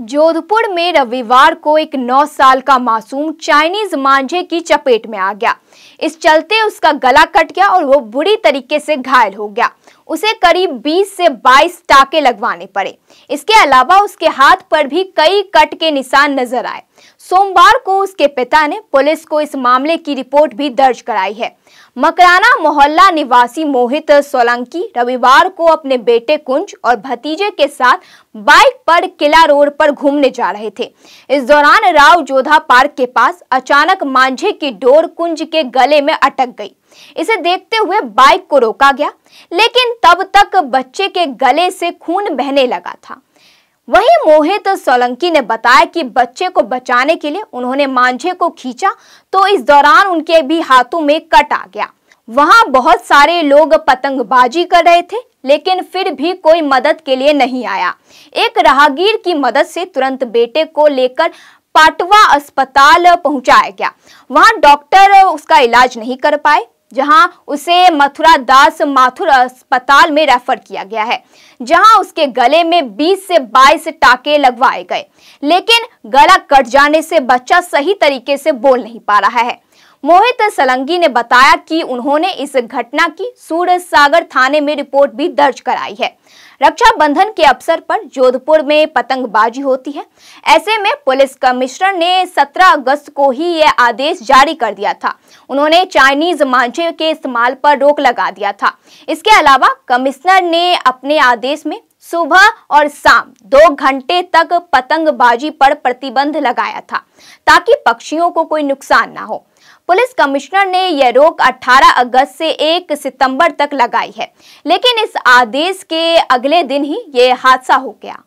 जोधपुर में रविवार को एक 9 साल का मासूम चाइनीज मांझे की चपेट में आ गया इस चलते उसका गला कट गया और वो बुरी तरीके से घायल हो गया उसे करीब 20 से 22 टाके लगवाने पड़े इसके अलावा उसके हाथ पर भी कई कट के निशान नजर आए सोमवार को उसके पिता ने पुलिस को इस मामले की रिपोर्ट भी दर्ज कराई है मकराना मोहल्ला निवासी मोहित सोलंकी रविवार को अपने बेटे कुंज और भतीजे के साथ बाइक पर किला रोड पर घूमने जा रहे थे इस दौरान राव जोधा पार्क के पास अचानक मांझे की डोर कुंज के गले में अटक गई इसे देखते हुए बाइक को रोका गया लेकिन तब तक बच्चे के गले से खून बहने लगा था वहीं मोहित सोलंकी ने बताया कि बच्चे को बचाने के लिए उन्होंने मांझे को खींचा तो इस दौरान उनके भी हाथों में कट आ गया वहां बहुत सारे लोग पतंगबाजी कर रहे थे लेकिन फिर भी कोई मदद के लिए नहीं आया एक राहगीर की मदद से तुरंत बेटे को लेकर पाटवा अस्पताल पहुंचाया गया वहां डॉक्टर उसका इलाज नहीं कर पाए जहां उसे मथुरा दास माथुर अस्पताल में रेफर किया गया है जहां उसके गले में 20 से 22 टाके लगवाए गए लेकिन गला कट जाने से बच्चा सही तरीके से बोल नहीं पा रहा है मोहित सलंगी ने बताया कि उन्होंने इस घटना की सूरसागर सागर थाने में रिपोर्ट भी दर्ज कराई है रक्षाबंधन के अवसर पर जोधपुर में पतंगबाजी होती है ऐसे में पुलिस कमिश्नर ने 17 अगस्त को ही यह आदेश जारी कर दिया था उन्होंने चाइनीज मांझे के इस्तेमाल पर रोक लगा दिया था इसके अलावा कमिश्नर ने अपने आदेश में सुबह और शाम दो घंटे तक पतंगबाजी पर प्रतिबंध लगाया था ताकि पक्षियों को कोई नुकसान ना हो पुलिस कमिश्नर ने यह रोक 18 अगस्त से 1 सितंबर तक लगाई है लेकिन इस आदेश के अगले दिन ही ये हादसा हो गया